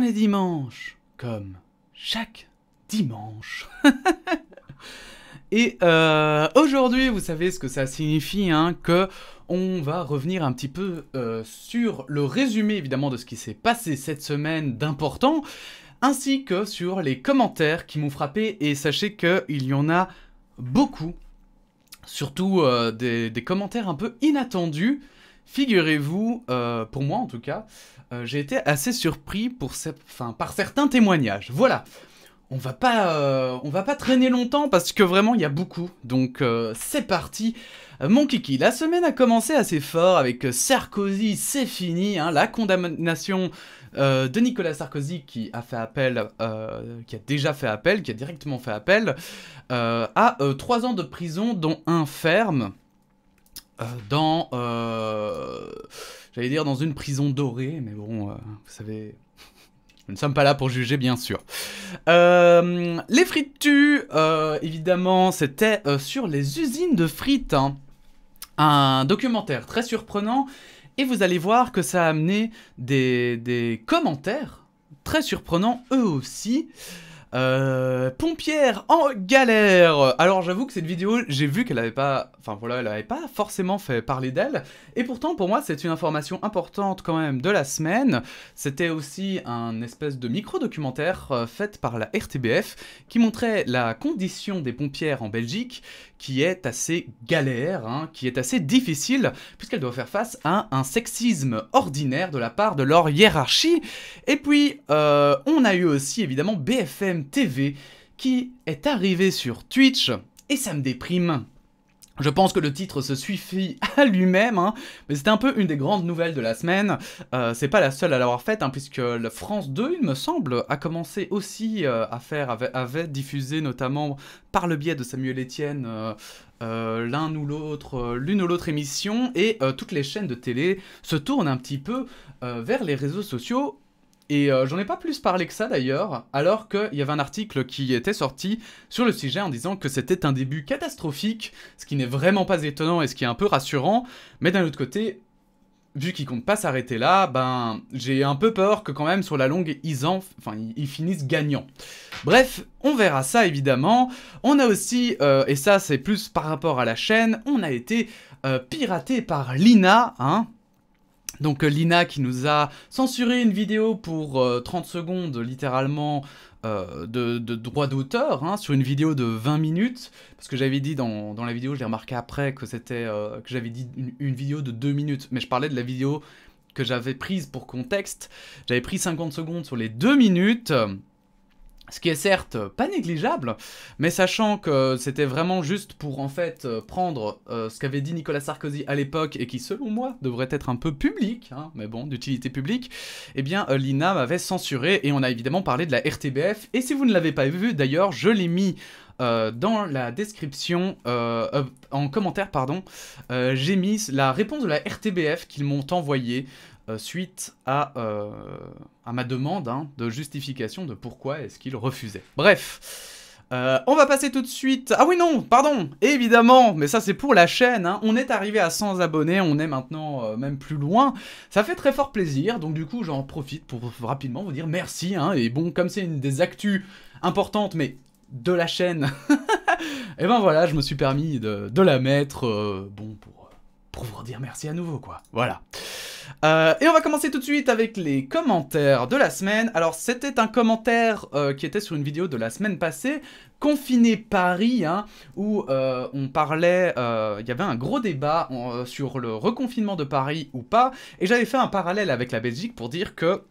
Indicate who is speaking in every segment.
Speaker 1: les dimanches, comme chaque dimanche. Et euh, aujourd'hui, vous savez ce que ça signifie, hein, que on va revenir un petit peu euh, sur le résumé évidemment de ce qui s'est passé cette semaine d'important, ainsi que sur les commentaires qui m'ont frappé. Et sachez qu'il y en a beaucoup, surtout euh, des, commentaires un peu inattendus. Figurez-vous, euh, pour moi en tout cas, euh, j'ai été assez surpris pour par certains témoignages. Voilà, on va pas, euh, on va pas traîner longtemps parce que vraiment il y a beaucoup. Donc c'est parti. Mon kiki, la semaine a commencé assez fort avec Sarkozy, c'est fini, hein. la condamnation de Nicolas Sarkozy qui a fait appel, qui a déjà fait appel, qui a directement fait appel, à trois ans de prison dont un ferme. Euh, dans, euh, j'allais dire dans une prison dorée, mais bon, euh, vous savez, nous ne sommes pas là pour juger, bien sûr. les frites tues, évidemment, c'était sur les usines de frites. Hein. Un documentaire très surprenant. Et vous allez voir que ça a amené des, des commentaires très surprenants, eux aussi. Euh, pompière en galère Alors j'avoue que cette vidéo, j'ai vu qu'elle n'avait pas... Enfin voilà, elle pas forcément fait parler d'elle. Et pourtant, pour moi, c'est une information importante quand même de la semaine. C'était aussi un espèce de micro-documentaire euh, fait par la RTBF qui montrait la condition des pompières en Belgique qui est assez galère, hein, qui est assez difficile, puisqu'elle doit faire face à un sexisme ordinaire de la part de leur hiérarchie. Et puis, euh, on a eu aussi évidemment BFM TV qui est arrivé sur Twitch et ça me déprime. Je pense que le titre se suffit à lui-même, hein, mais c'était un peu une des grandes nouvelles de la semaine. Euh, c'est pas la seule à l'avoir faite, hein, puisque France 2, il me semble, a commencé aussi euh, à faire, avait, diffusé notamment par le biais de Samuel Etienne euh, l'un ou l'autre, l'une ou l'autre émission, et toutes les chaînes de télé se tournent un petit peu vers les réseaux sociaux et euh, j'en ai pas plus parlé que ça d'ailleurs, alors qu'il y avait un article qui était sorti sur le sujet en disant que c'était un début catastrophique, ce qui n'est vraiment pas étonnant et ce qui est un peu rassurant, mais d'un autre côté, vu qu'ils comptent pas s'arrêter là, ben j'ai un peu peur que quand même sur la longue ils enfin ils finissent gagnants. Bref, on verra ça évidemment. On a aussi, euh, et ça c'est plus par rapport à la chaîne, on a été euh, piraté par Lina, hein, donc euh, Lina qui nous a censuré une vidéo pour 30 euh, secondes littéralement euh, de, droit d'auteur hein, sur une vidéo de 20 minutes parce que j'avais dit dans, la vidéo, je l'ai remarqué après que c'était que j'avais dit une, une, vidéo de 2 minutes mais je parlais de la vidéo que j'avais prise pour contexte. J'avais pris 50 secondes sur les 2 minutes. Ce qui est certes pas négligeable, mais sachant que c'était vraiment juste pour en fait euh, prendre euh, ce qu'avait dit Nicolas Sarkozy à l'époque et qui selon moi devrait être un peu public, hein, mais bon, d'utilité publique, eh bien euh, l'INA m'avait censuré et on a évidemment parlé de la RTBF. Et si vous ne l'avez pas vu d'ailleurs, je l'ai mis dans la description, en commentaire, pardon, j'ai mis la réponse de la RTBF qu'ils m'ont envoyée euh, suite euh, à, ma demande hein, de justification de pourquoi est-ce qu'il refusait. Bref, euh, on va passer tout de suite... Ah oui non, pardon, évidemment, mais ça c'est pour la chaîne, hein. on est arrivé à 100 abonnés, on est maintenant même plus loin, ça fait très fort plaisir, donc du coup j'en profite pour rapidement vous dire merci, hein. et bon, comme c'est une des actus importantes, mais de la chaîne, et eh ben voilà, je me suis permis de, de la mettre, bon, pour pour vous dire merci à nouveau, quoi. Voilà. Euh, et on va commencer tout de suite avec les commentaires de la semaine. Alors c'était un commentaire euh, qui était sur une vidéo de la semaine passée, Confiné Paris, hein, où euh, on parlait, il y avait un gros débat sur le reconfinement de Paris ou pas, et j'avais fait un parallèle avec la Belgique pour dire que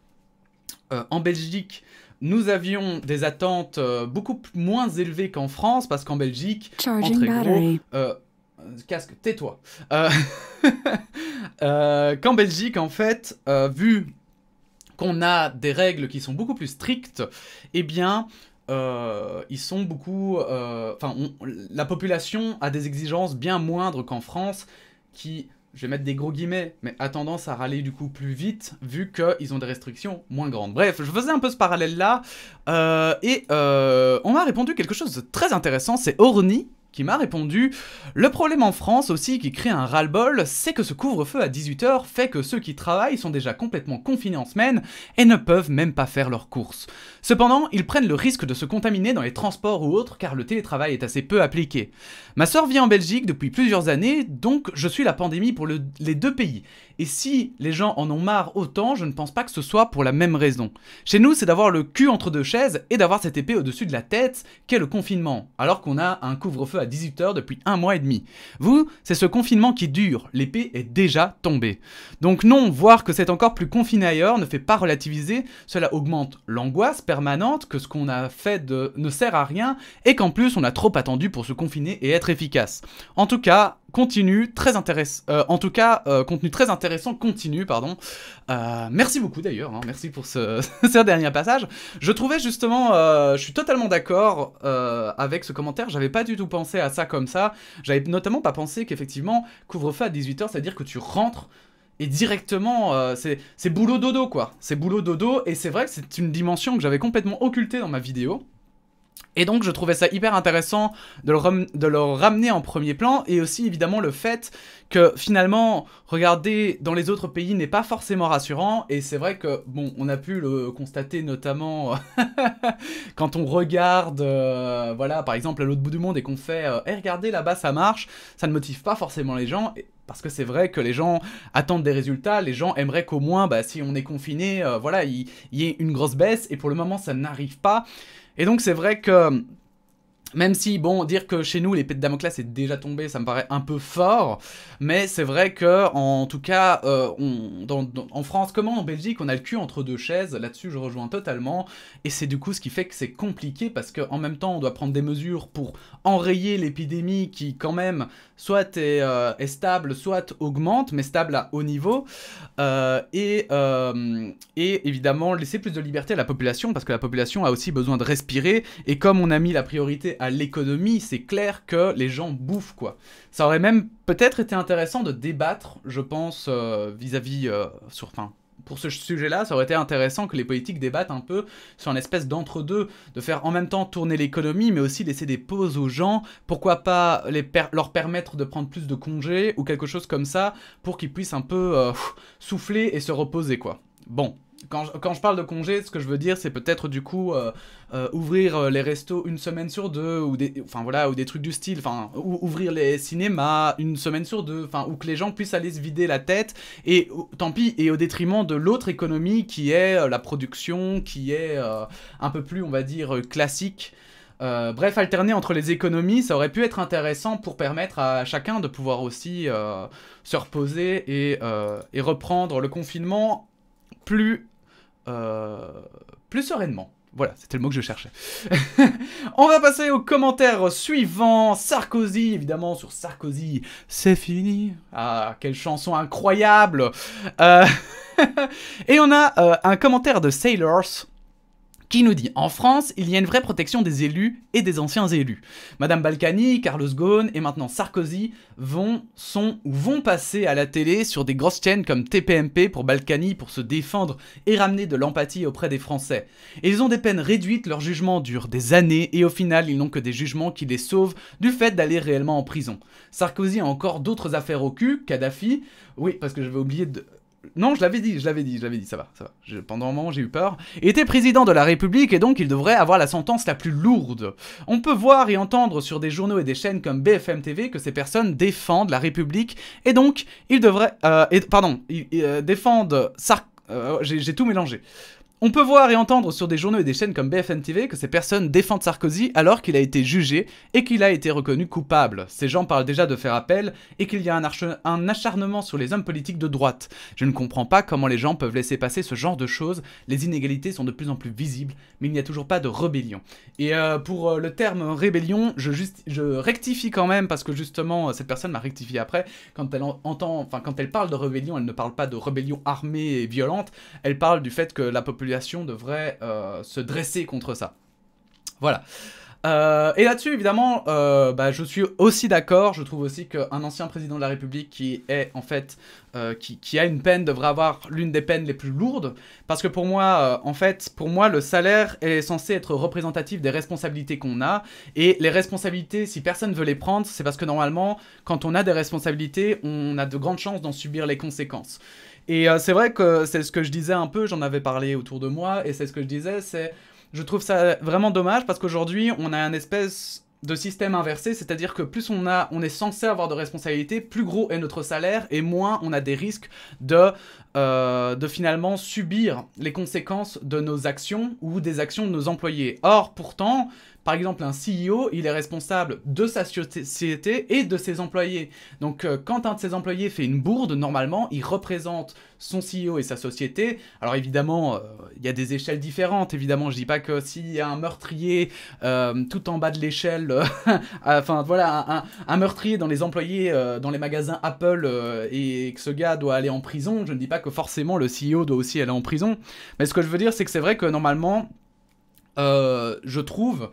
Speaker 1: en Belgique, nous avions des attentes beaucoup moins élevées qu'en France, parce qu'en Belgique, Charging entre gros, euh, casque, tais-toi. Euh, euh, qu'en Belgique, en fait, vu qu'on a des règles qui sont beaucoup plus strictes, eh bien, ils sont beaucoup... Enfin, la population a des exigences bien moindres qu'en France, qui, je vais mettre des gros guillemets, mais a tendance à râler du coup plus vite, vu qu'ils ont des restrictions moins grandes. Bref, je faisais un peu ce parallèle-là, et on m'a répondu quelque chose de très intéressant, c'est Orni, qui m'a répondu Le problème en France aussi qui crée un ras-le-bol, c'est que ce couvre-feu à 18h fait que ceux qui travaillent sont déjà complètement confinés en semaine et ne peuvent même pas faire leurs courses. Cependant, ils prennent le risque de se contaminer dans les transports ou autres car le télétravail est assez peu appliqué. Ma sœur vit en Belgique depuis plusieurs années, donc je suis la pandémie pour les deux pays. Et si les gens en ont marre autant, je ne pense pas que ce soit pour la même raison. Chez nous, c'est d'avoir le cul entre deux chaises et d'avoir cette épée au-dessus de la tête qu'est le confinement, alors qu'on a un couvre-feu à 18h depuis un mois et demi. Vous, c'est ce confinement qui dure, l'épée est déjà tombée. Donc non, voir que c'est encore plus confiné ailleurs ne fait pas relativiser, cela augmente l'angoisse permanente que ce qu'on a fait de... ne sert à rien et qu'en plus on a trop attendu pour se confiner et être efficace. En tout cas, continue, très intéressant, euh, en tout cas, euh, contenu très intéressant, continue, pardon. Euh, merci beaucoup d'ailleurs, hein, merci pour ce, dernier passage. Je trouvais justement, je suis totalement d'accord avec ce commentaire, j'avais pas du tout pensé à ça comme ça, j'avais notamment pas pensé qu'effectivement, couvre-feu à 18h, c'est-à-dire que tu rentres et directement, c'est boulot dodo quoi. C'est boulot dodo et c'est vrai que c'est une dimension que j'avais complètement occultée dans ma vidéo. Et donc je trouvais ça hyper intéressant de le, de ramener en premier plan et aussi évidemment le fait que finalement regarder dans les autres pays n'est pas forcément rassurant et c'est vrai que bon on a pu le constater notamment quand on regarde euh, voilà par exemple à l'autre bout du monde et qu'on fait euh, Eh regardez là-bas ça marche ça ne motive pas forcément les gens parce que c'est vrai que les gens attendent des résultats, les gens aimeraient qu'au moins, bah, si on est confiné, euh, voilà, il y ait une grosse baisse, et pour le moment, ça n'arrive pas. Et donc c'est vrai que même si, bon, dire que chez nous, l'épée de Damoclès est déjà tombée, ça me paraît un peu fort, mais c'est vrai que, en tout cas, euh, on, en France, comment en Belgique, on a le cul entre deux chaises, là-dessus je rejoins totalement, et c'est du coup ce qui fait que c'est compliqué, parce qu'en même temps, on doit prendre des mesures pour enrayer l'épidémie qui, quand même, soit est, euh, stable, soit augmente, mais stable à haut niveau, euh, et, et évidemment, laisser plus de liberté à la population, parce que la population a aussi besoin de respirer, et comme on a mis la priorité à l'économie, c'est clair que les gens bouffent quoi. Ça aurait même peut-être été intéressant de débattre, je pense, euh, vis-à-vis euh, sur fin. Pour ce sujet-là, ça aurait été intéressant que les politiques débattent un peu sur une espèce d'entre-deux, de faire en même temps tourner l'économie, mais aussi laisser des pauses aux gens, pourquoi pas les leur permettre de prendre plus de congés ou quelque chose comme ça, pour qu'ils puissent un peu euh, souffler et se reposer, quoi. Bon, quand je, parle de congé, ce que je veux dire, c'est peut-être du coup euh, euh, ouvrir euh, les restos une semaine sur deux, ou des, enfin voilà, ou des trucs du style, enfin ou, ouvrir les cinémas une semaine sur deux, enfin ou que les gens puissent aller se vider la tête et oh, tant pis et au détriment de l'autre économie qui est la production, qui est un peu plus on va dire classique. bref, alterner entre les économies, ça aurait pu être intéressant pour permettre à chacun de pouvoir aussi se reposer et, et, reprendre le confinement plus, euh, plus sereinement. Voilà, c'était le mot que je cherchais. On va passer au commentaire suivant. Sarkozy, évidemment, sur Sarkozy, c'est fini. Ah, quelle chanson incroyable. Euh, et on a euh, un commentaire de Sailors qui nous dit En France, il y a une vraie protection des élus et des anciens élus. Madame Balkany, Carlos Ghosn et maintenant Sarkozy vont, sont ou vont passer à la télé sur des grosses chaînes comme TPMP pour Balkany pour se défendre et ramener de l'empathie auprès des Français. ils ont des peines réduites, leur jugement dure des années et au final, ils n'ont que des jugements qui les sauvent du fait d'aller réellement en prison. Sarkozy a encore d'autres affaires au cul, Kadhafi, oui, parce que j'avais oublié de non, je l'avais dit, je l'avais dit, je l'avais dit, ça va, ça va. pendant un moment, j'ai eu peur. Était président de la République et donc il devrait avoir la sentence la plus lourde. On peut voir et entendre sur des journaux et des chaînes comme BFM TV que ces personnes défendent la République et donc ils devraient... Euh, pardon, ils, euh, défendent... Euh, j'ai tout mélangé. On peut voir et entendre sur des journaux et des chaînes comme BFM TV que ces personnes défendent Sarkozy alors qu'il a été jugé et qu'il a été reconnu coupable. Ces gens parlent déjà de faire appel et qu'il y a un, acharnement sur les hommes politiques de droite. Je ne comprends pas comment les gens peuvent laisser passer ce genre de choses. Les inégalités sont de plus en plus visibles, mais il n'y a toujours pas de rébellion. Et euh, pour euh, le terme rébellion, je, rectifie quand même parce que justement euh, cette personne m'a rectifié après. Quand elle entend, enfin quand elle parle de rébellion, elle ne parle pas de rébellion armée et violente. Elle parle du fait que la population devrait euh, se dresser contre ça. Voilà. Euh, et là-dessus, évidemment, euh, bah, je suis aussi d'accord. Je trouve aussi qu'un ancien président de la République qui est en fait, a une peine devrait avoir l'une des peines les plus lourdes, parce que pour moi, en fait, pour moi, le salaire est censé être représentatif des responsabilités qu'on a, et les responsabilités, si personne veut les prendre, c'est parce que normalement, quand on a des responsabilités, on a de grandes chances d'en subir les conséquences. Et euh, c'est vrai que c'est ce que je disais un peu, j'en avais parlé autour de moi, et c'est ce que je disais, c'est je trouve ça vraiment dommage parce qu'aujourd'hui on a un espèce de système inversé, c'est-à-dire que plus on a, on est censé avoir de responsabilités, plus gros est notre salaire et moins on a des risques de, euh, de finalement subir les conséquences de nos actions ou des actions de nos employés. Or, pourtant, par exemple, un CEO, il est responsable de sa société et de ses employés. Donc, euh, quand un de ses employés fait une bourde, normalement, il représente son CEO et sa société. Alors, évidemment, euh, il y a des échelles différentes. Évidemment, je dis pas que s'il y a un meurtrier euh, tout en bas de l'échelle, enfin, voilà, un, meurtrier dans les employés, dans les magasins Apple et que ce gars doit aller en prison, je ne dis pas que forcément le CEO doit aussi aller en prison. Mais ce que je veux dire, c'est que c'est vrai que normalement, je trouve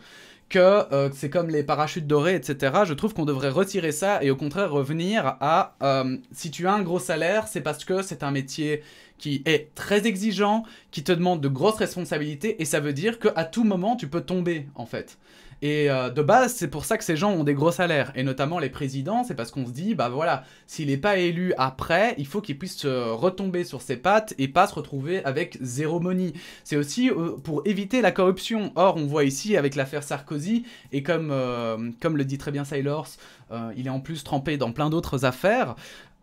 Speaker 1: que euh, c'est comme les parachutes dorés, etc. Je trouve qu'on devrait retirer ça et au contraire revenir à euh, si tu as un gros salaire, c'est parce que c'est un métier qui est très exigeant, qui te demande de grosses responsabilités et ça veut dire qu'à tout moment tu peux tomber en fait. Et euh, de base, c'est pour ça que ces gens ont des gros salaires, et notamment les présidents, c'est parce qu'on se dit, bah voilà, s'il n'est pas élu après, il faut qu'il puisse euh, retomber sur ses pattes et pas se retrouver avec zéro money. C'est aussi euh, pour éviter la corruption. Or, on voit ici avec l'affaire Sarkozy, et comme, comme le dit très bien Sailors, il est en plus trempé dans plein d'autres affaires,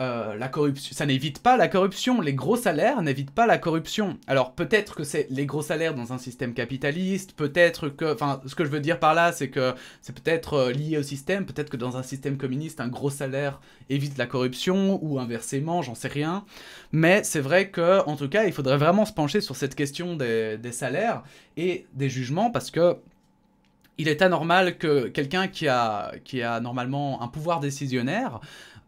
Speaker 1: euh, la corruption, ça n'évite pas la corruption. Les gros salaires n'évitent pas la corruption. Alors peut-être que c'est les gros salaires dans un système capitaliste, peut-être que, enfin, ce que je veux dire par là, c'est que c'est peut-être euh, lié au système. Peut-être que dans un système communiste, un gros salaire évite la corruption ou inversement, j'en sais rien. Mais c'est vrai que, en tout cas, il faudrait vraiment se pencher sur cette question des, salaires et des jugements parce que il est anormal que quelqu'un qui a, qui a normalement un pouvoir décisionnaire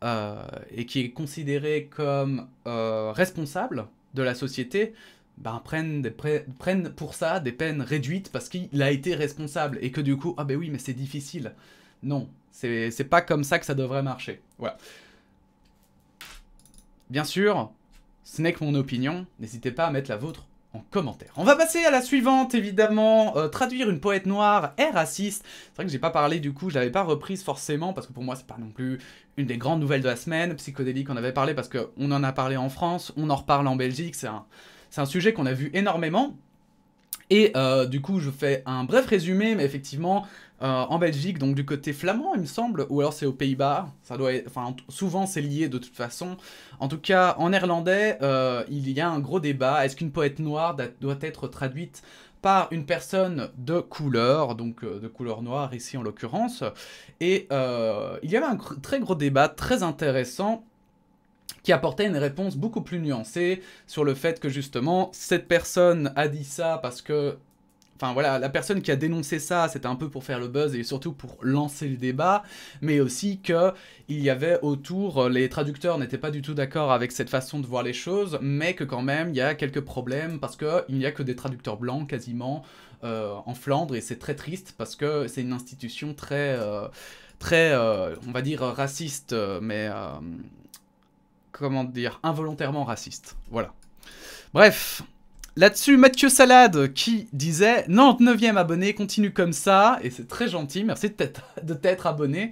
Speaker 1: euh, et qui est considéré comme euh, responsable de la société, ben, prennent, prennent, pour ça des peines réduites parce qu'il a été responsable et que du coup, ah ben oui, mais c'est difficile. Non, c'est pas comme ça que ça devrait marcher. Voilà. Bien sûr, ce n'est que mon opinion, n'hésitez pas à mettre la vôtre commentaire. On va passer à la suivante, évidemment. Euh, traduire une poète noire est raciste. C'est vrai que j'ai pas parlé du coup, je l'avais pas reprise forcément, parce que pour moi, c'est pas non plus une des grandes nouvelles de la semaine. Psychodélique, on avait parlé parce qu'on en a parlé en France, on en reparle en Belgique, c'est un, c'est un sujet qu'on a vu énormément. Et euh, du coup, je fais un bref résumé, mais effectivement, euh, en Belgique, donc du côté flamand, il me semble, ou alors c'est aux Pays-Bas. Ça doit, enfin, souvent c'est lié de toute façon. En tout cas, en néerlandais, euh, il y a un gros débat. Est-ce qu'une poète noire doit être traduite par une personne de couleur, donc euh, de couleur noire ici en l'occurrence Et il y avait un très gros débat, très intéressant qui apportait une réponse beaucoup plus nuancée sur le fait que justement cette personne a dit ça parce que Enfin voilà, la personne qui a dénoncé ça, c'était un peu pour faire le buzz et surtout pour lancer le débat, mais aussi que il y avait autour, euh, les traducteurs n'étaient pas du tout d'accord avec cette façon de voir les choses, mais que quand même il y a quelques problèmes parce qu'il n'y a que des traducteurs blancs quasiment euh, en Flandre et c'est très triste parce que c'est une institution très, euh, très, on va dire raciste, mais comment dire, involontairement raciste. Voilà. Bref, Là-dessus, Mathieu Salade qui disait 99e abonné, continue comme ça, et c'est très gentil, merci de t'être abonné.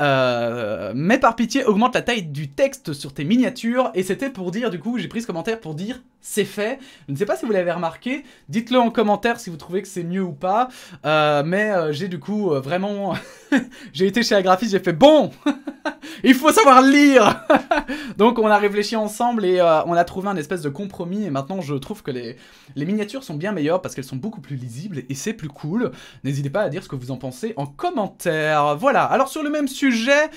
Speaker 1: Euh, mais par pitié, augmente la taille du texte sur tes miniatures, et c'était pour dire, du coup, j'ai pris ce commentaire pour dire c'est fait. Je ne sais pas si vous l'avez remarqué. Dites-le en commentaire si vous trouvez que c'est mieux ou pas. Euh, mais euh, j'ai du coup euh, vraiment... j'ai été chez la j'ai fait bon Il faut savoir lire Donc on a réfléchi ensemble et on a trouvé un espèce de compromis. Et maintenant je trouve que les, miniatures sont bien meilleures parce qu'elles sont beaucoup plus lisibles et c'est plus cool. N'hésitez pas à dire ce que vous en pensez en commentaire. Voilà, alors sur le même sujet,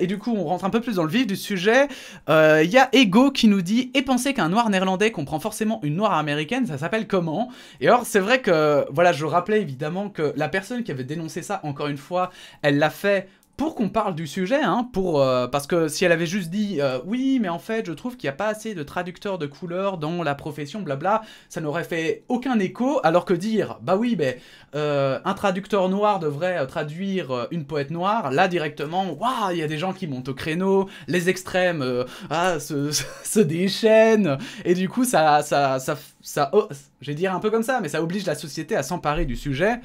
Speaker 1: et du coup on rentre un peu plus dans le vif du sujet, il y a Ego qui nous dit « Et penser qu'un noir néerlandais on prend forcément une noire américaine, ça s'appelle comment Et or, c'est vrai que, voilà, je rappelais évidemment que la personne qui avait dénoncé ça, encore une fois, elle l'a fait pour qu'on parle du sujet, hein, pour, euh, parce que si elle avait juste dit euh, oui, mais en fait, je trouve qu'il n'y a pas assez de traducteurs de couleur dans la profession, blabla, ça n'aurait fait aucun écho, alors que dire bah oui, mais ben, euh, un traducteur noir devrait traduire une poète noire, là directement, waouh, il y a des gens qui montent au créneau, les extrêmes ah, se, se, déchaînent, et du coup, ça, ça, ça, ça, oh, dire un peu comme ça, mais ça oblige la société à s'emparer du sujet.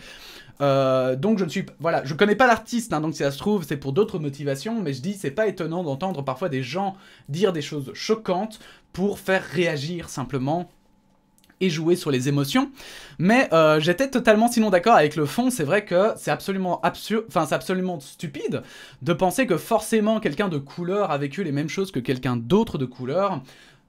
Speaker 1: Euh, donc je ne suis voilà, je connais pas l'artiste, hein, donc si ça se trouve c'est pour d'autres motivations, mais je dis c'est pas étonnant d'entendre parfois des gens dire des choses choquantes pour faire réagir simplement et jouer sur les émotions. Mais euh, j'étais totalement sinon d'accord avec le fond. C'est vrai que c'est absolument absurde, enfin c'est absolument stupide de penser que forcément quelqu'un de couleur a vécu les mêmes choses que quelqu'un d'autre de couleur.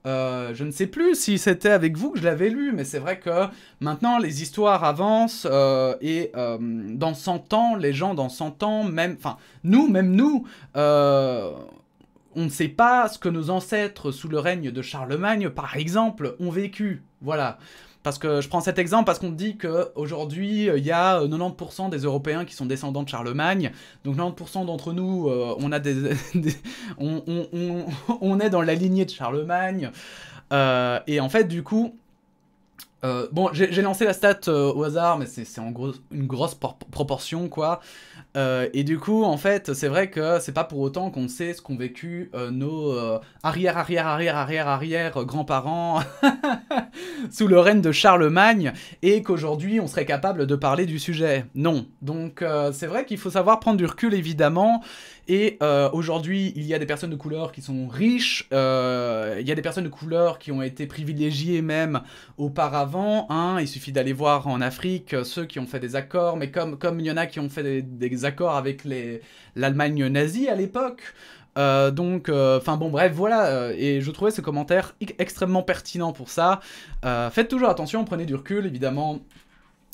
Speaker 1: Euh, je ne sais plus si c'était avec vous que je l'avais lu, mais c'est vrai que maintenant les histoires avancent euh, et euh, dans 100 ans, les gens dans 100 ans, même, enfin, nous, même nous, on ne sait pas ce que nos ancêtres sous le règne de Charlemagne, par exemple, ont vécu. Voilà. Parce que je prends cet exemple parce qu'on dit qu'aujourd'hui, euh, il y a 90% euh, des Européens qui sont descendants de Charlemagne. Donc 90% d'entre nous, euh, on, a des, est dans la lignée de Charlemagne. et en fait, du coup, euh, bon, j'ai lancé la stat euh, au hasard, mais c'est en gros une grosse proportion, quoi. Euh, et du coup, en fait, c'est vrai que c'est pas pour autant qu'on sait ce qu'ont vécu nos arrière, arrière, arrière, arrière, arrière grands-parents sous le règne de Charlemagne, et qu'aujourd'hui on serait capable de parler du sujet. Non. Donc, c'est vrai qu'il faut savoir prendre du recul, évidemment. Et aujourd'hui, il y a des personnes de couleur qui sont riches, il y a des personnes de couleur qui ont été privilégiées même auparavant Hein, il suffit d'aller voir en Afrique euh, ceux qui ont fait des accords, mais comme, comme il y en a qui ont fait des, accords avec l'Allemagne nazie à l'époque. Euh, donc, euh, enfin bon, bref, voilà. et je trouvais ce commentaire extrêmement pertinent pour ça. faites toujours attention, prenez du recul, évidemment.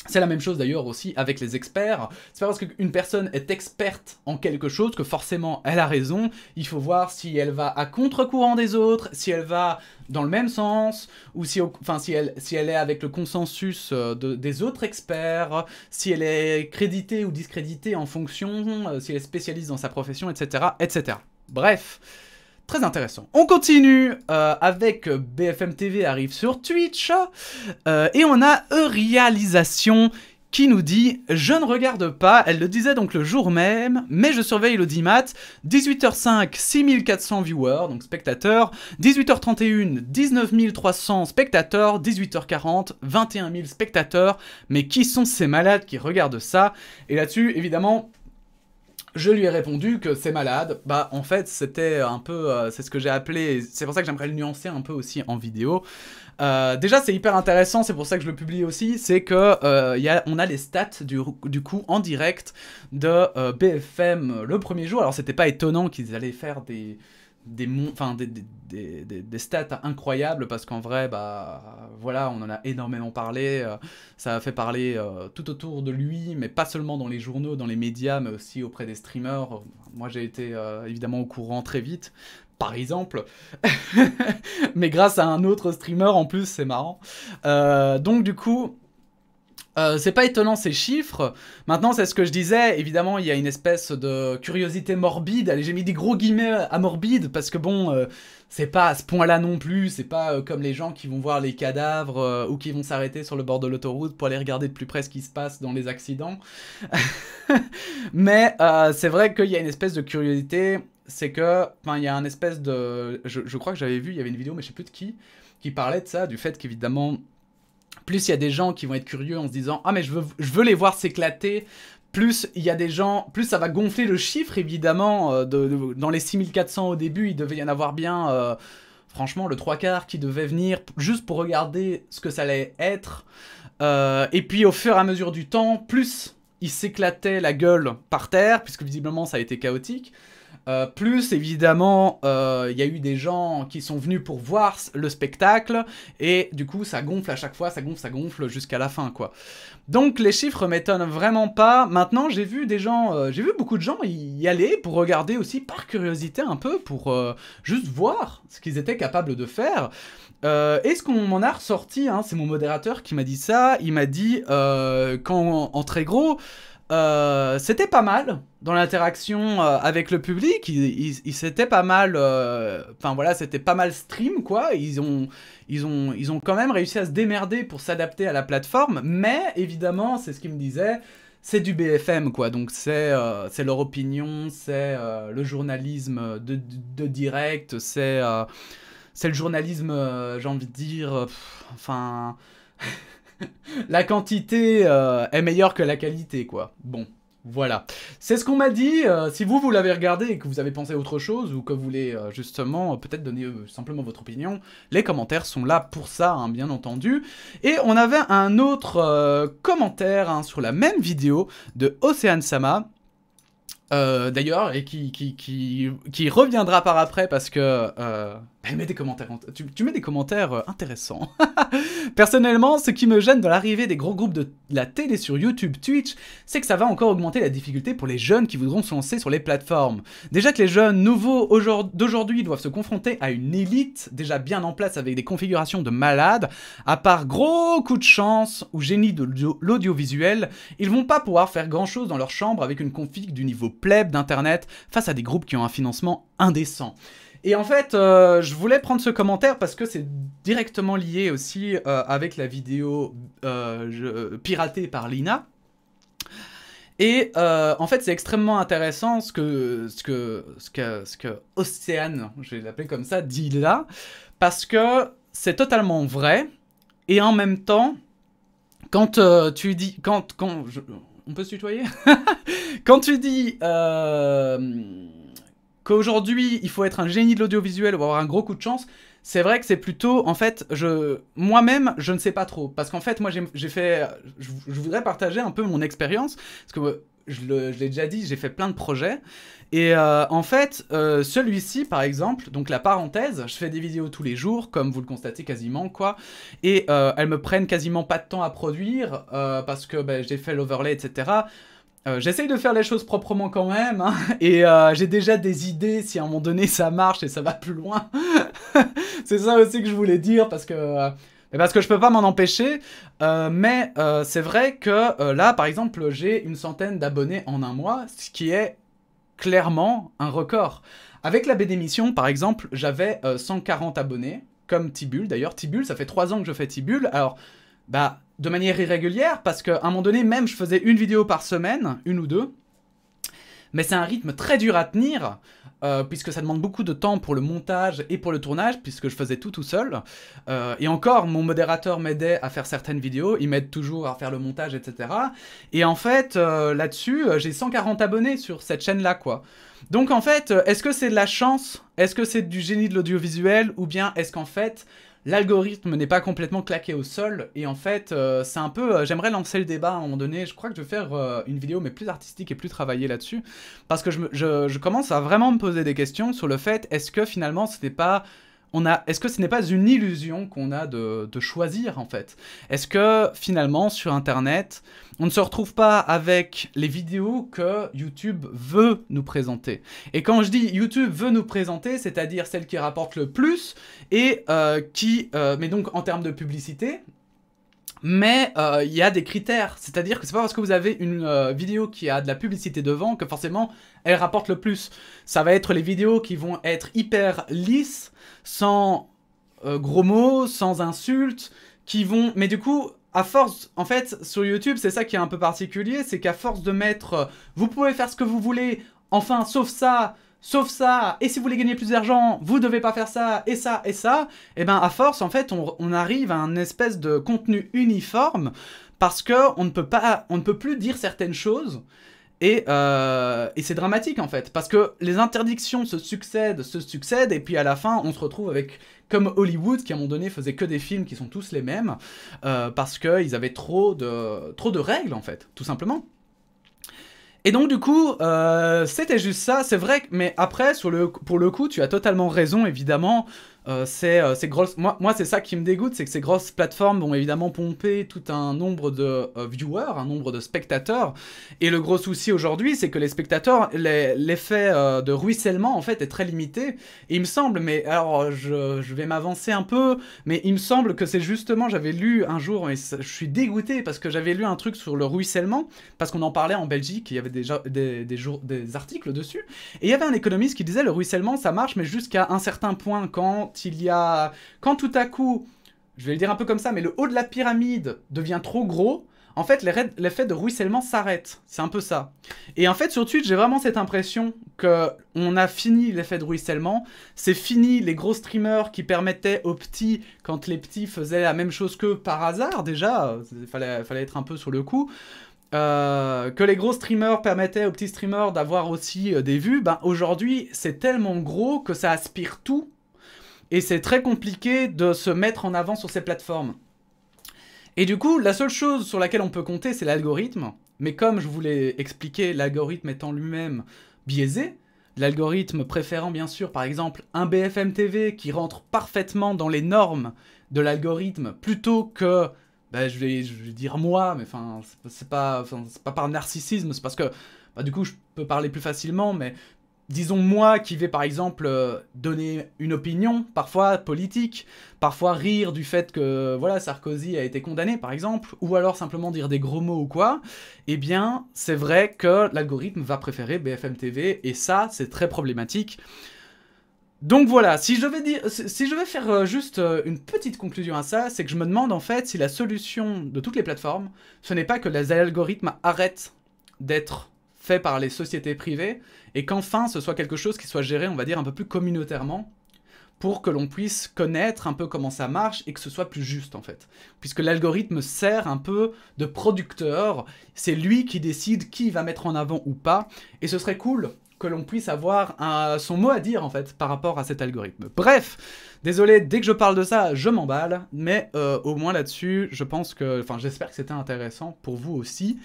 Speaker 1: C'est la même chose d'ailleurs aussi avec les experts. C'est pas parce qu'une personne est experte en quelque chose que forcément elle a raison. Il faut voir si elle va à contre-courant des autres, si elle va dans le même sens, ou si, enfin, si, elle, si elle est avec le consensus euh, des autres experts, si elle est créditée ou discréditée en fonction, euh, si elle est spécialiste dans sa profession, etc. etc. Bref, très intéressant. On continue euh, avec euh, BFM TV arrive sur Twitch euh, et on a Realisation qui nous dit « Je ne regarde pas, elle le disait donc le jour même, mais je surveille l'audimat, 18h05, 6400 viewers, donc spectateurs, 18h31, 19300 spectateurs, 18h40, 21 21000 spectateurs, mais qui sont ces malades qui regardent ça ?» Et là-dessus, évidemment, je lui ai répondu que c'est malade. Bah, en fait, c'était un peu. Euh, c'est ce que j'ai appelé. C'est pour ça que j'aimerais le nuancer un peu aussi en vidéo. Euh, déjà, c'est hyper intéressant, c'est pour ça que je le publie aussi, c'est que euh, y a, on a les stats du, du coup en direct de BFM le premier jour. Alors, c'était pas étonnant qu'ils allaient faire des, des, des, stats incroyables parce qu'en vrai, bah, voilà, on en a énormément parlé. Euh, ça a fait parler euh, tout autour de lui, mais pas seulement dans les journaux, dans les médias, mais aussi auprès des streamers. Moi, j'ai été euh, évidemment au courant très vite, par exemple, mais grâce à un autre streamer en plus, c'est marrant. donc, du coup, euh, c'est pas étonnant ces chiffres. Maintenant, c'est ce que je disais. Évidemment, il y a une espèce de curiosité morbide. Allez, j'ai mis des gros guillemets à morbide parce que bon, euh, c'est pas à ce point-là non plus. C'est pas euh, comme les gens qui vont voir les cadavres ou qui vont s'arrêter sur le bord de l'autoroute pour aller regarder de plus près ce qui se passe dans les accidents. Mais c'est vrai qu'il y a une espèce de curiosité. C'est que, enfin, il y a un espèce de. Je, je crois que j'avais vu, il y avait une vidéo, mais je sais plus de qui, qui parlait de ça, du fait qu'évidemment plus il y a des gens qui vont être curieux en se disant ah mais je veux, je veux les voir s'éclater. Plus il y a des gens, plus ça va gonfler le chiffre évidemment. Euh, de, dans les 6400 au début, il devait y en avoir bien. Euh, franchement, le trois quarts qui devait venir juste pour regarder ce que ça allait être. Euh, et puis au fur et à mesure du temps, plus ils s'éclatait la gueule par terre, puisque visiblement ça a été chaotique. Euh, plus évidemment, euh, il y a eu des gens qui sont venus pour voir le spectacle et du coup ça gonfle à chaque fois, ça gonfle, ça gonfle jusqu'à la fin quoi. Donc les chiffres m'étonnent vraiment pas. Maintenant j'ai vu des gens, euh, j'ai vu beaucoup de gens y aller pour regarder aussi par curiosité un peu pour juste voir ce qu'ils étaient capables de faire. et ce qu'on m'en a ressorti, hein, c'est mon modérateur qui m'a dit ça. Il m'a dit quand en très gros. Euh, c'était pas mal dans l'interaction euh, avec le public. Ils, pas mal, euh, enfin voilà, c'était pas mal stream quoi. Ils ont, ils ont, ils ont quand même réussi à se démerder pour s'adapter à la plateforme. Mais évidemment, c'est ce qu'ils me disaient, c'est du BFM quoi. Donc c'est, c'est leur opinion, c'est le journalisme de, direct, c'est, c'est le journalisme, j'ai envie de dire, enfin. la quantité euh, est meilleure que la qualité, quoi. Bon. Voilà. C'est ce qu'on m'a dit. Euh, si vous, vous l'avez regardé et que vous avez pensé à autre chose ou que vous voulez euh, justement peut-être donner simplement votre opinion, les commentaires sont là pour ça, hein, bien entendu. Et on avait un autre commentaire hein, sur la même vidéo de Océane Sama euh, d'ailleurs, et qui qui, reviendra par après parce que. Euh, bah, des commentaires, tu, mets des commentaires euh, intéressants. Personnellement, ce qui me gêne dans l'arrivée des gros groupes de la télé sur YouTube, Twitch, c'est que ça va encore augmenter la difficulté pour les jeunes qui voudront se lancer sur les plateformes. Déjà que les jeunes nouveaux d'aujourd'hui doivent se confronter à une élite déjà bien en place avec des configurations de malades, à part gros coup de chance ou génie de l'audiovisuel, ils vont pas pouvoir faire grand chose dans leur chambre avec une config du niveau d'Internet face à des groupes qui ont un financement indécent. Et en fait, euh, je voulais prendre ce commentaire parce que c'est directement lié aussi euh, avec la vidéo euh, piratée par Lina. Et en fait, c'est extrêmement intéressant ce que, ce que, ce que, ce que Océane, je vais l'appeler comme ça, dit là, parce que c'est totalement vrai. Et en même temps, quand tu dis, quand, quand on peut se tutoyer Quand tu dis euh, qu'aujourd'hui il faut être un génie de l'audiovisuel ou avoir un gros coup de chance, c'est vrai que c'est plutôt, en fait, je, moi-même, je ne sais pas trop. Parce qu'en fait, moi, j'ai fait, je, je, voudrais partager un peu mon expérience. Parce que je l'ai déjà dit, j'ai fait plein de projets. Et euh, en fait, euh, celui-ci, par exemple, donc la parenthèse, je fais des vidéos tous les jours, comme vous le constatez quasiment, quoi. Et euh, elles me prennent quasiment pas de temps à produire, parce que ben, j'ai fait l'overlay, etc. j'essaye de faire les choses proprement quand même, hein. et j'ai déjà des idées si à un moment donné ça marche et ça va plus loin. c'est ça aussi que je voulais dire, parce que parce que je peux pas m'en empêcher, euh, mais euh, c'est vrai que euh, là, par exemple, j'ai une centaine d'abonnés en un mois, ce qui est clairement un record. Avec la BD Mission, par exemple, j'avais 140 abonnés, comme Tibul d'ailleurs. Tibul, ça fait 3 ans que je fais Tibul, alors, bah, de manière irrégulière, parce qu'à un moment donné, même, je faisais une vidéo par semaine, une ou deux, mais c'est un rythme très dur à tenir, euh, puisque ça demande beaucoup de temps pour le montage et pour le tournage, puisque je faisais tout tout seul. Euh, et encore, mon modérateur m'aidait à faire certaines vidéos, il m'aide toujours à faire le montage, etc. Et en fait, euh, là-dessus, j'ai 140 abonnés sur cette chaîne-là, quoi. Donc en fait, est-ce que c'est de la chance Est-ce que c'est du génie de l'audiovisuel Ou bien est-ce qu'en fait, l'algorithme n'est pas complètement claqué au sol. Et en fait, euh, c'est un peu. Euh, j'aimerais lancer le débat à un moment donné. Je crois que je vais faire euh, une vidéo, mais plus artistique et plus travaillée là-dessus. Parce que je, je, commence à vraiment me poser des questions sur le fait est-ce que finalement, c'était pas est-ce que ce n'est pas une illusion qu'on a de, choisir en fait Est-ce que finalement sur Internet, on ne se retrouve pas avec les vidéos que YouTube veut nous présenter Et quand je dis YouTube veut nous présenter, c'est-à-dire celle qui rapporte le plus et euh, qui, euh, mais donc en termes de publicité, mais euh, il y a des critères. C'est-à-dire que c'est pas parce que vous avez une euh, vidéo qui a de la publicité devant que forcément elle rapporte le plus. Ça va être les vidéos qui vont être hyper lisses, sans euh, gros mots, sans insultes, qui vont. Mais du coup. À force, en fait, sur YouTube, c'est ça qui est un peu particulier, c'est qu'à force de mettre, vous pouvez faire ce que vous voulez, enfin, sauf ça, sauf ça, et si vous voulez gagner plus d'argent, vous devez pas faire ça, et ça, et ça, et eh ben à force, en fait, on, arrive à un espèce de contenu uniforme, parce que on ne peut, pas, on ne peut plus dire certaines choses, euh, et, c'est dramatique en fait, parce que les interdictions se succèdent, se succèdent, et puis à la fin, on se retrouve avec comme Hollywood, qui à un moment donné faisait que des films qui sont tous les mêmes, euh, parce qu'ils avaient trop de, trop de règles en fait, tout simplement. Et donc du coup, euh, c'était juste ça, c'est vrai, mais après, sur le, pour le coup, tu as totalement raison, évidemment. Euh, c'est euh, Moi, moi c'est ça qui me dégoûte, c'est que ces grosses plateformes vont évidemment pomper tout un nombre de euh, viewers, un nombre de spectateurs. Et le gros souci aujourd'hui, c'est que les spectateurs, l'effet de ruissellement en fait est très limité. Et il me semble, mais alors je, je vais m'avancer un peu, mais il me semble que c'est justement, j'avais lu un jour, et je suis dégoûté parce que j'avais lu un truc sur le ruissellement, parce qu'on en parlait en Belgique, il y avait déjà des, des, jours, des articles dessus. Et il y avait un économiste qui disait le ruissellement, ça marche, mais jusqu'à un certain point quand il y a... Quand tout à coup, je vais le dire un peu comme ça, mais le haut de la pyramide devient trop gros, en fait, l'effet de ruissellement s'arrête. C'est un peu ça. Et en fait, sur Twitch, j'ai vraiment cette impression que on a fini l'effet de ruissellement. C'est fini les gros streamers qui permettaient aux petits, quand les petits faisaient la même chose que par hasard, déjà, il fallait, fallait, être un peu sur le coup. Euh, que les gros streamers permettaient aux petits streamers d'avoir aussi euh, des vues, ben aujourd'hui c'est tellement gros que ça aspire tout et c'est très compliqué de se mettre en avant sur ces plateformes. Et du coup, la seule chose sur laquelle on peut compter, c'est l'algorithme. Mais comme je vous l'ai expliqué, l'algorithme étant lui-même biaisé, l'algorithme préférant bien sûr par exemple un BFM TV qui rentre parfaitement dans les normes de l'algorithme plutôt que ben, je, vais, dire moi, mais enfin c'est pas, par narcissisme, c'est parce que bah, du coup je peux parler plus facilement, mais disons moi qui vais par exemple euh, donner une opinion, parfois politique, parfois rire du fait que voilà Sarkozy a été condamné par exemple, ou alors simplement dire des gros mots ou quoi, eh bien c'est vrai que l'algorithme va préférer BFM TV et ça c'est très problématique. Donc voilà, si je vais, dire, si je vais faire euh, juste euh, une petite conclusion à ça, c'est que je me demande en fait si la solution de toutes les plateformes, ce n'est pas que les algorithmes arrêtent d'être faits par les sociétés privées et qu'enfin ce soit quelque chose qui soit géré, on va dire, un peu plus communautairement pour que l'on puisse connaître un peu comment ça marche et que ce soit plus juste en fait. Puisque l'algorithme sert un peu de producteur, c'est lui qui décide qui va mettre en avant ou pas, et ce serait cool que l'on puisse avoir un, son mot à dire en fait par rapport à cet algorithme. Bref, désolé, dès que je parle de ça, je m'emballe, mais euh, au moins là-dessus, je pense que, enfin j'espère que c'était intéressant pour vous aussi.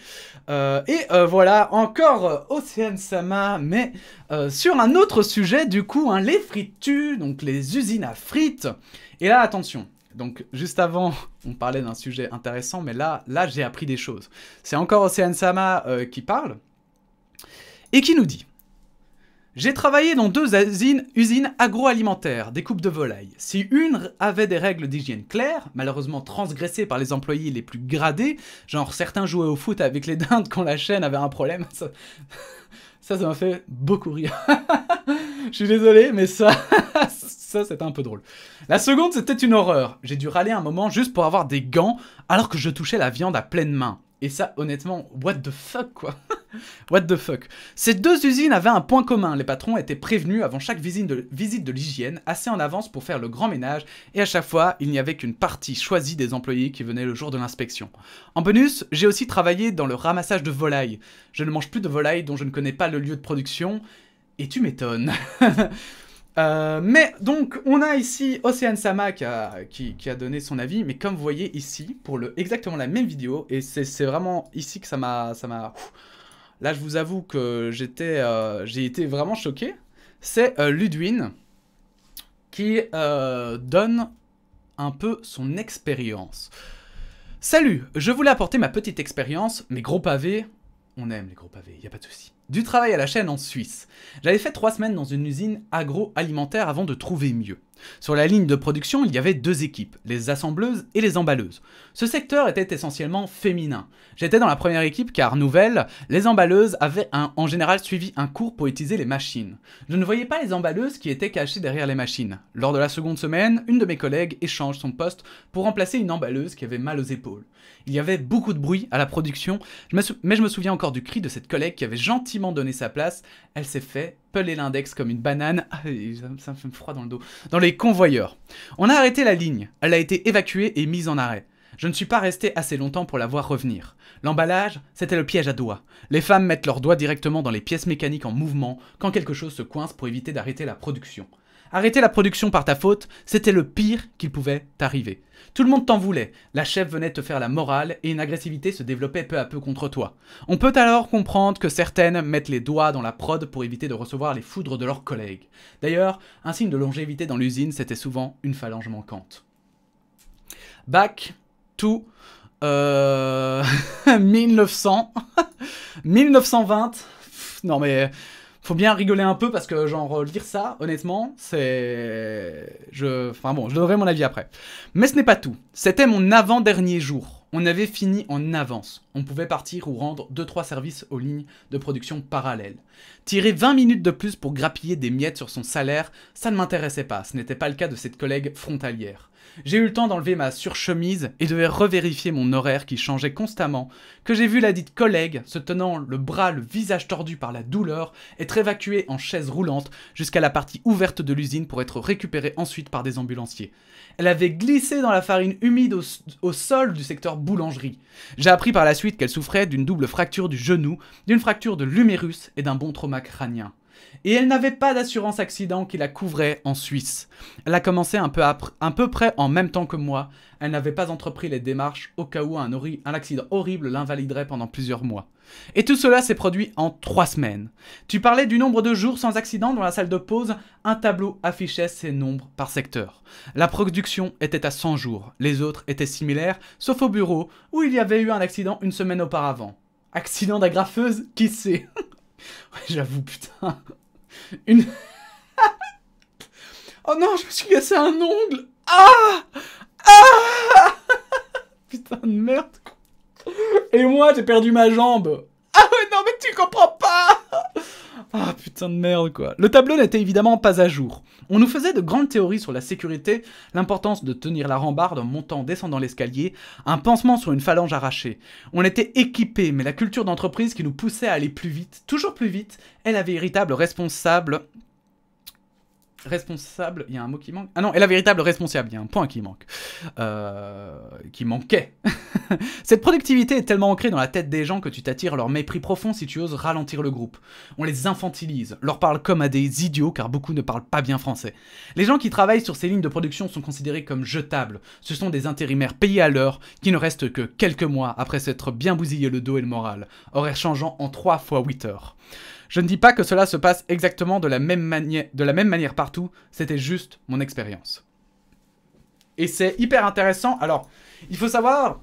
Speaker 1: Euh, et euh, voilà, encore Océane Sama, mais sur un autre sujet du coup, hein, les fritues, donc les usines à frites. Et là, attention, donc juste avant, on parlait d'un sujet intéressant, mais là, là j'ai appris des choses. C'est encore Océane Sama qui parle et qui nous dit j'ai travaillé dans deux usines agroalimentaires, des coupes de volailles. Si une avait des règles d'hygiène claires, malheureusement transgressées par les employés les plus gradés, genre certains jouaient au foot avec les dindes quand la chaîne avait un problème, ça, ça m'a fait beaucoup rire. Je suis désolé, mais ça, ça c'était un peu drôle. La seconde, c'était une horreur. J'ai dû râler un moment juste pour avoir des gants alors que je touchais la viande à pleine main. Et ça, honnêtement, what the fuck, quoi What the fuck Ces deux usines avaient un point commun, les patrons étaient prévenus avant chaque visite de, visite de l'hygiène, assez en avance pour faire le grand ménage, et à chaque fois, il n'y avait qu'une partie choisie des employés qui venaient le jour de l'inspection. En bonus, j'ai aussi travaillé dans le ramassage de volailles. Je ne mange plus de volailles dont je ne connais pas le lieu de production, et tu m'étonnes Euh, mais donc, on a ici Océane Sama qui a, donné son avis, mais comme vous voyez ici, pour le, exactement la même vidéo, et c'est vraiment ici que ça m'a... Là, je vous avoue que j'étais, euh, j'ai été vraiment choqué. C'est euh, Ludwin qui donne un peu son expérience. Salut, je voulais apporter ma petite expérience, mes gros pavés, on aime les gros pavés, il a pas de souci. Du travail à la chaîne en Suisse. J'avais fait trois semaines dans une usine agroalimentaire avant de trouver mieux. Sur la ligne de production, il y avait deux équipes, les assembleuses et les emballeuses. Ce secteur était essentiellement féminin. J'étais dans la première équipe car, nouvelle, les emballeuses avaient en général suivi un cours pour utiliser les machines. Je ne voyais pas les emballeuses qui étaient cachées derrière les machines. Lors de la seconde semaine, une de mes collègues échange son poste pour remplacer une emballeuse qui avait mal aux épaules. Il y avait beaucoup de bruit à la production, mais je me souviens encore du cri de cette collègue qui avait gentiment donné sa place. Elle s'est fait Peler l'index comme une banane. Ah, ça me froid dans le dos. Dans les convoyeurs. On a arrêté la ligne. Elle a été évacuée et mise en arrêt. Je ne suis pas resté assez longtemps pour la voir revenir. L'emballage, c'était le piège à doigts. Les femmes mettent leurs doigts directement dans les pièces mécaniques en mouvement quand quelque chose se coince pour éviter d'arrêter la production. Arrêter la production par ta faute, c'était le pire qu'il pouvait t'arriver. Tout le monde t'en voulait, la chef venait te faire la morale et une agressivité se développait peu à peu contre toi. On peut alors comprendre que certaines mettent les doigts dans la prod pour éviter de recevoir les foudres de leurs collègues. D'ailleurs, un signe de longévité dans l'usine, c'était souvent une phalange manquante. Bac, tout, euh... 1900, 1920, non mais faut bien rigoler un peu parce que genre dire euh, ça, honnêtement, c'est... Je... Enfin bon, je donnerai mon avis après. Mais ce n'est pas tout. C'était mon avant-dernier jour. On avait fini en avance. On pouvait partir ou rendre 2-3 services aux lignes de production parallèles. Tirer 20 minutes de plus pour grappiller des miettes sur son salaire, ça ne m'intéressait pas. Ce n'était pas le cas de cette collègue frontalière. J'ai eu le temps d'enlever ma surchemise et de revérifier mon horaire qui changeait constamment, que j'ai vu la dite collègue, se tenant le bras, le visage tordu par la douleur, être évacuée en chaise roulante jusqu'à la partie ouverte de l'usine pour être récupérée ensuite par des ambulanciers. Elle avait glissé dans la farine humide au, sol du secteur boulangerie. J'ai appris par la suite qu'elle souffrait d'une double fracture du genou, d'une fracture de l'humérus et d'un bon trauma crânien et elle n'avait pas d'assurance accident qui la couvrait en Suisse. Elle a commencé un peu, à, peu près en même temps que moi. Elle n'avait pas entrepris les démarches au cas où un, un accident horrible l'invaliderait pendant plusieurs mois. Et tout cela s'est produit en trois semaines. Tu parlais du nombre de jours sans accident dans la salle de pause, un tableau affichait ces nombres par secteur. La production était à 100 jours, les autres étaient similaires, sauf au bureau, où il y avait eu un accident une semaine auparavant. Accident d'agrafeuse, qui sait Ouais, j'avoue, putain. Une... oh non, je me suis cassé un ongle Ah Ah Putain de merde, quoi. Et moi, j'ai perdu ma jambe Ah ouais, non, mais tu comprends pas ah putain de merde quoi. Le tableau n'était évidemment pas à jour. On nous faisait de grandes théories sur la sécurité, l'importance de tenir la rambarde en montant, descendant l'escalier, un pansement sur une phalange arrachée. On était équipés, mais la culture d'entreprise qui nous poussait à aller plus vite, toujours plus vite, est la véritable responsable responsable, il y a un mot qui manque. Ah non, et la véritable responsable, il y a un point qui manque. Euh, qui manquait. Cette productivité est tellement ancrée dans la tête des gens que tu t'attires leur mépris profond si tu oses ralentir le groupe. On les infantilise, leur parle comme à des idiots car beaucoup ne parlent pas bien français. Les gens qui travaillent sur ces lignes de production sont considérés comme jetables. Ce sont des intérimaires payés à l'heure qui ne restent que quelques mois après s'être bien bousillé le dos et le moral, horaire changeant en 3 fois 8 heures. Je ne dis pas que cela se passe exactement de la même, de la même manière partout, c'était juste mon expérience. Et c'est hyper intéressant. Alors, il faut savoir,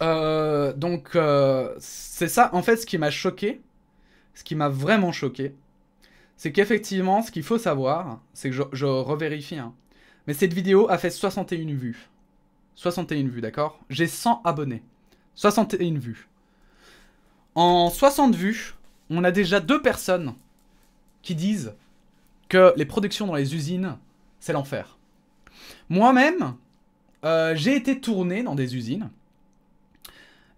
Speaker 1: euh, donc euh, c'est ça en fait ce qui m'a choqué, ce qui m'a vraiment choqué, c'est qu'effectivement ce qu'il faut savoir, c'est que je, revérifie, hein, mais cette vidéo a fait 61 vues. 61 vues, d'accord J'ai 100 abonnés. 61 vues. En 60 vues, on a déjà deux personnes qui disent que les productions dans les usines, c'est l'enfer. Moi-même, euh, j'ai été tourné dans des usines.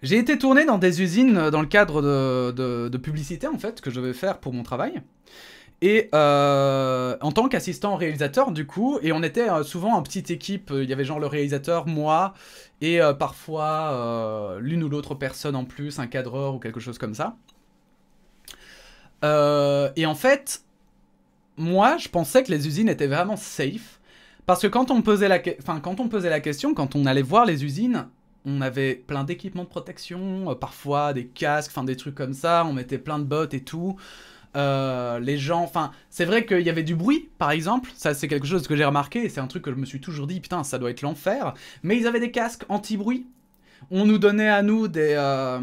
Speaker 1: J'ai été tourné dans des usines dans le cadre de, publicité, en fait, que je vais faire pour mon travail. Et euh, en tant qu'assistant réalisateur, du coup, et on était euh, souvent en petite équipe, il y avait genre le réalisateur, moi, et parfois l'une ou l'autre personne en plus, un cadreur ou quelque chose comme ça. Euh, et en fait, moi, je pensais que les usines étaient vraiment safe. Parce que quand on posait la, quand on posait la question, quand on allait voir les usines, on avait plein d'équipements de protection, euh, parfois des casques, enfin des trucs comme ça, on mettait plein de bottes et tout. Euh, les gens, enfin, c'est vrai qu'il y avait du bruit, par exemple. Ça, c'est quelque chose que j'ai remarqué c'est un truc que je me suis toujours dit, putain, ça doit être l'enfer. Mais ils avaient des casques anti-bruit on nous donnait à nous des, euh,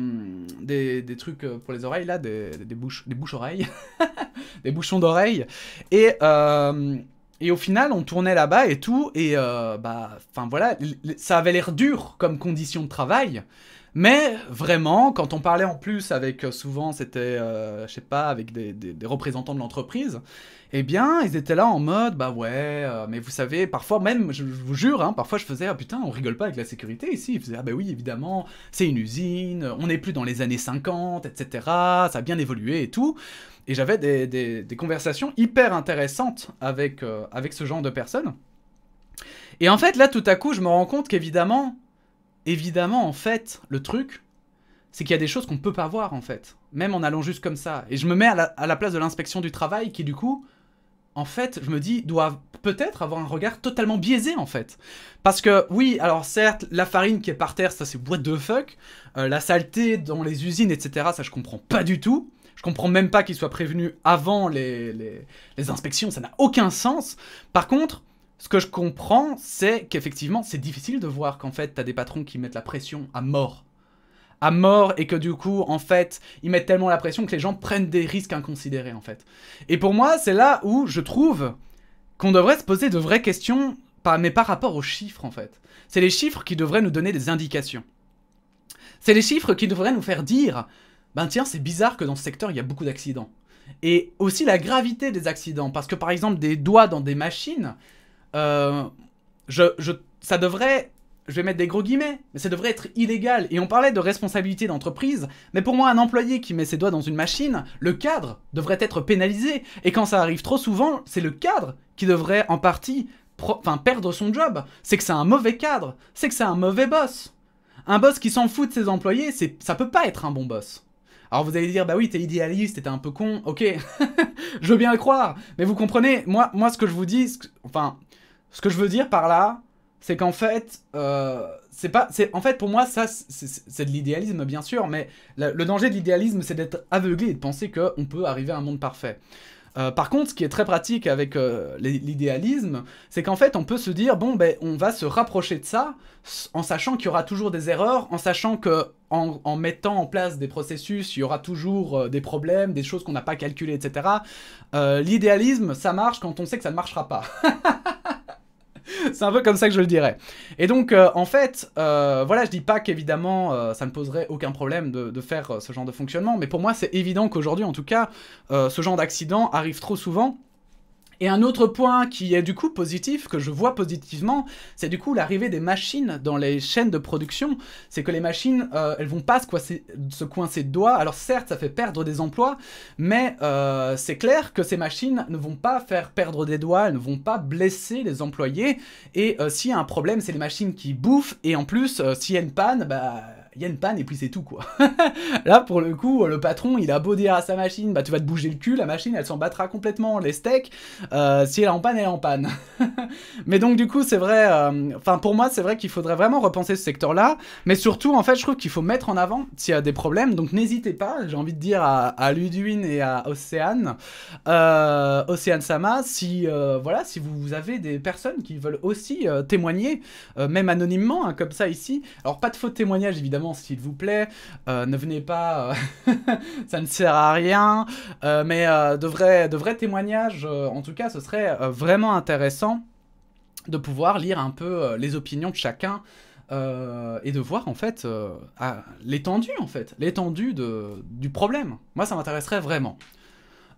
Speaker 1: des, trucs euh, pour les oreilles, là, des, des bouches, oreilles, des bouchons d'oreilles. Et, euh, et au final, on tournait là-bas et tout, et bah, enfin voilà, ça avait l'air dur comme condition de travail. Mais vraiment, quand on parlait en plus avec, euh, souvent c'était, je euh, je sais pas, avec des, représentants de l'entreprise, eh bien, ils étaient là en mode, bah ouais, euh, mais vous savez, parfois même, je, vous jure, hein, parfois je faisais, ah putain, on rigole pas avec la sécurité ici. Ils faisaient, ah bah oui, évidemment, c'est une usine, on n'est plus dans les années 50, etc., ça a bien évolué et tout. Et j'avais des, conversations hyper intéressantes avec, avec ce genre de personnes. Et en fait, là, tout à coup, je me rends compte qu'évidemment, évidemment, en fait, le truc, c'est qu'il y a des choses qu'on peut pas voir, en fait, même en allant juste comme ça. Et je me mets à la, place de l'inspection du travail qui, du coup, en fait, je me dis, doit peut-être avoir un regard totalement biaisé, en fait. Parce que, oui, alors certes, la farine qui est par terre, ça c'est what the fuck. Euh, la saleté dans les usines, etc., ça je comprends pas du tout. Je comprends même pas qu'il soit prévenu avant les inspections, ça n'a aucun sens. Par contre, ce que je comprends, c'est qu'effectivement, c'est difficile de voir qu'en fait, t'as des patrons qui mettent la pression à mort. À mort, et que du coup, en fait, ils mettent tellement la pression que les gens prennent des risques inconsidérés, en fait. Et pour moi, c'est là où je trouve qu'on devrait se poser de vraies questions, mais par rapport aux chiffres, en fait. C'est les chiffres qui devraient nous donner des indications. C'est les chiffres qui devraient nous faire dire ben tiens, c'est bizarre que dans ce secteur, il y a beaucoup d'accidents. Et aussi la gravité des accidents, parce que par exemple, des doigts dans des machines, euh, je, ça devrait, je vais mettre des gros guillemets, mais ça devrait être illégal. Et on parlait de responsabilité d'entreprise, mais pour moi, un employé qui met ses doigts dans une machine, le cadre devrait être pénalisé. Et quand ça arrive trop souvent, c'est le cadre qui devrait en partie enfin, perdre son job. C'est que c'est un mauvais cadre, c'est que c'est un mauvais boss. Un boss qui s'en fout de ses employés, ça peut pas être un bon boss. Alors vous allez dire, bah oui, t'es idéaliste, t'es un peu con, ok, je veux bien le croire, mais vous comprenez, moi, moi ce que je vous dis, enfin, ce que je veux dire par là, c'est qu'en fait, euh, c'est pas, c'est, en fait pour moi ça c'est de l'idéalisme bien sûr, mais le danger de l'idéalisme c'est d'être aveuglé et de penser qu'on peut arriver à un monde parfait. Euh, par contre, ce qui est très pratique avec euh, l'idéalisme, c'est qu'en fait, on peut se dire, bon, ben, on va se rapprocher de ça, en sachant qu'il y aura toujours des erreurs, en sachant que en, mettant en place des processus, il y aura toujours des problèmes, des choses qu'on n'a pas calculées, etc. l'idéalisme, ça marche quand on sait que ça ne marchera pas. c'est un peu comme ça que je le dirais. Et donc, euh, en fait, euh, voilà, je dis pas qu'évidemment, euh, ça ne poserait aucun problème de faire ce genre de fonctionnement, mais pour moi, c'est évident qu'aujourd'hui, en tout cas, ce genre d'accident arrive trop souvent. Et un autre point qui est du coup positif, que je vois positivement, c'est du coup l'arrivée des machines dans les chaînes de production. C'est que les machines, euh, elles vont pas se coincer, de doigts. Alors certes, ça fait perdre des emplois, mais euh, c'est clair que ces machines ne vont pas faire perdre des doigts, elles ne vont pas blesser les employés. Et euh, s'il y a un problème, c'est les machines qui bouffent. Et en plus, s'il y a une panne, bah il y a une panne et puis c'est tout quoi. Là pour le coup, le patron il a beau dire à sa machine, bah tu vas te bouger le cul, la machine elle s'en battra complètement les steaks. Euh, si elle est en panne, elle est en panne. mais donc du coup c'est vrai, euh, enfin pour moi c'est vrai qu'il faudrait vraiment repenser ce secteur là, mais surtout en fait je trouve qu'il faut mettre en avant s'il y a des problèmes, donc n'hésitez pas, j'ai envie de dire à, à Ludwin et à Océane, euh, Océane Sama, si voilà, si vous avez des personnes qui veulent aussi témoigner, même anonymement hein, comme ça ici, alors pas de faux témoignages évidemment s'il vous plaît. Euh, ne venez pas, euh, ça ne sert à rien. Euh, mais de, vrais, témoignages, en tout cas, ce serait vraiment intéressant de pouvoir lire un peu les opinions de chacun. et de voir en fait l'étendue en fait, l'étendue du problème. Moi ça m'intéresserait vraiment.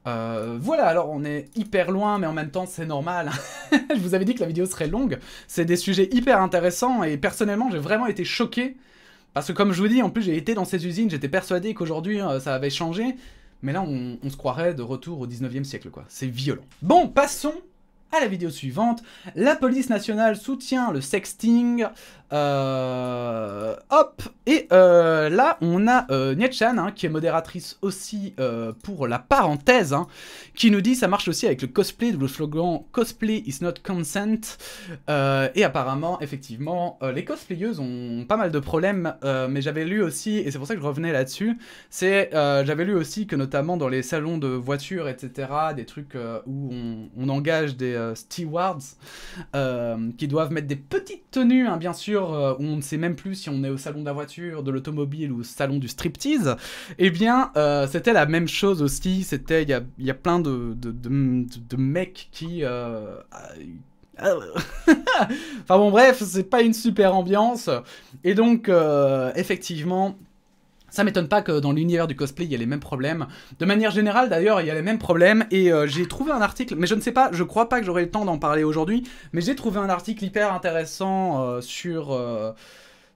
Speaker 1: voilà, alors on est hyper loin, mais en même temps c'est normal. Hein. Je vous avais dit que la vidéo serait longue. C'est des sujets hyper intéressants et personnellement j'ai vraiment été choqué parce que comme je vous dis, en plus j'ai été dans ces usines, j'étais persuadé qu'aujourd'hui euh, ça avait changé, mais là on, se croirait de retour au 19e siècle quoi, c'est violent. Bon, passons à la vidéo suivante, la police nationale soutient le sexting, euh, hop Et euh, là, on a euh, Nietchan, hein, qui est modératrice aussi euh, pour la parenthèse, hein, qui nous dit ça marche aussi avec le cosplay, le slogan cosplay is not consent. Euh, et apparemment, effectivement, les cosplayeuses ont pas mal de problèmes, mais j'avais lu aussi, et c'est pour ça que je revenais là-dessus, c'est j'avais lu aussi que notamment dans les salons de voitures, etc., des trucs où on, engage des stewards qui doivent mettre des petites tenues, hein, bien sûr, euh, on ne sait même plus si on est au salon de la voiture, de l'automobile ou au salon du striptease, eh bien, euh, c'était la même chose aussi. C'était, il y a, plein de, de mecs qui. Euh, enfin bon, bref, c'est pas une super ambiance. Et donc, effectivement, ça m'étonne pas que dans l'univers du cosplay, il y a les mêmes problèmes. De manière générale, d'ailleurs, il y a les mêmes problèmes. Et euh, j'ai trouvé un article, mais je ne sais pas, je crois pas que j'aurai le temps d'en parler aujourd'hui, mais j'ai trouvé un article hyper intéressant euh, sur, euh,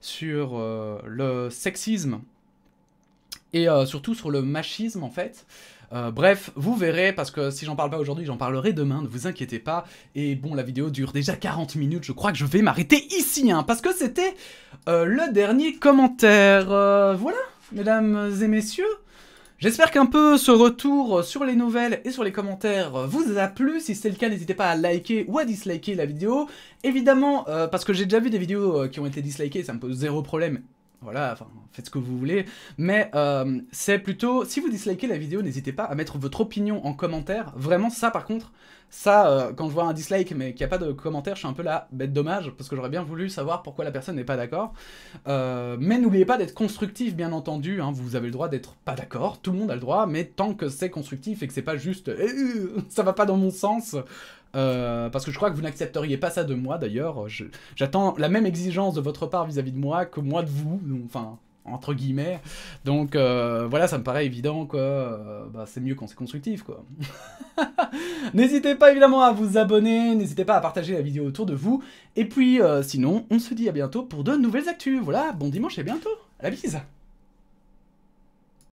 Speaker 1: sur le sexisme et surtout sur le machisme, en fait. bref, vous verrez, parce que si j'en parle pas aujourd'hui, j'en parlerai demain, ne vous inquiétez pas. Et bon, la vidéo dure déjà 40 minutes, je crois que je vais m'arrêter ici, hein, parce que c'était le dernier commentaire. voilà mesdames et messieurs. J'espère qu'un peu ce retour sur les nouvelles et sur les commentaires vous a plu. Si c'est le cas, n'hésitez pas à liker ou à disliker la vidéo. Évidemment, euh, parce que j'ai déjà vu des vidéos euh, qui ont été dislikées, ça me pose zéro problème voilà, enfin, faites ce que vous voulez. Mais euh, c'est plutôt, si vous dislikez la vidéo, n'hésitez pas à mettre votre opinion en commentaire. Vraiment, ça par contre, ça, euh, quand je vois un dislike mais qu'il n'y a pas de commentaire, je suis un peu là, bête dommage, parce que j'aurais bien voulu savoir pourquoi la personne n'est pas d'accord. Euh, mais n'oubliez pas d'être constructif, bien entendu. Hein. vous avez le droit d'être pas d'accord, tout le monde a le droit, mais tant que c'est constructif et que c'est pas juste euh, ça va pas dans mon sens. parce que je crois que vous n'accepteriez pas ça de moi d'ailleurs. J'attends la même exigence de votre part vis à -vis de moi que moi de vous. Enfin, entre guillemets. Donc euh, voilà, ça me paraît évident quoi. Euh, bah, c'est mieux quand c'est constructif quoi. n'hésitez pas évidemment à vous abonner, n'hésitez pas à partager la vidéo autour de vous. Et puis euh, sinon, on se dit à bientôt pour de nouvelles actus. Voilà, bon dimanche et bientôt. À la bise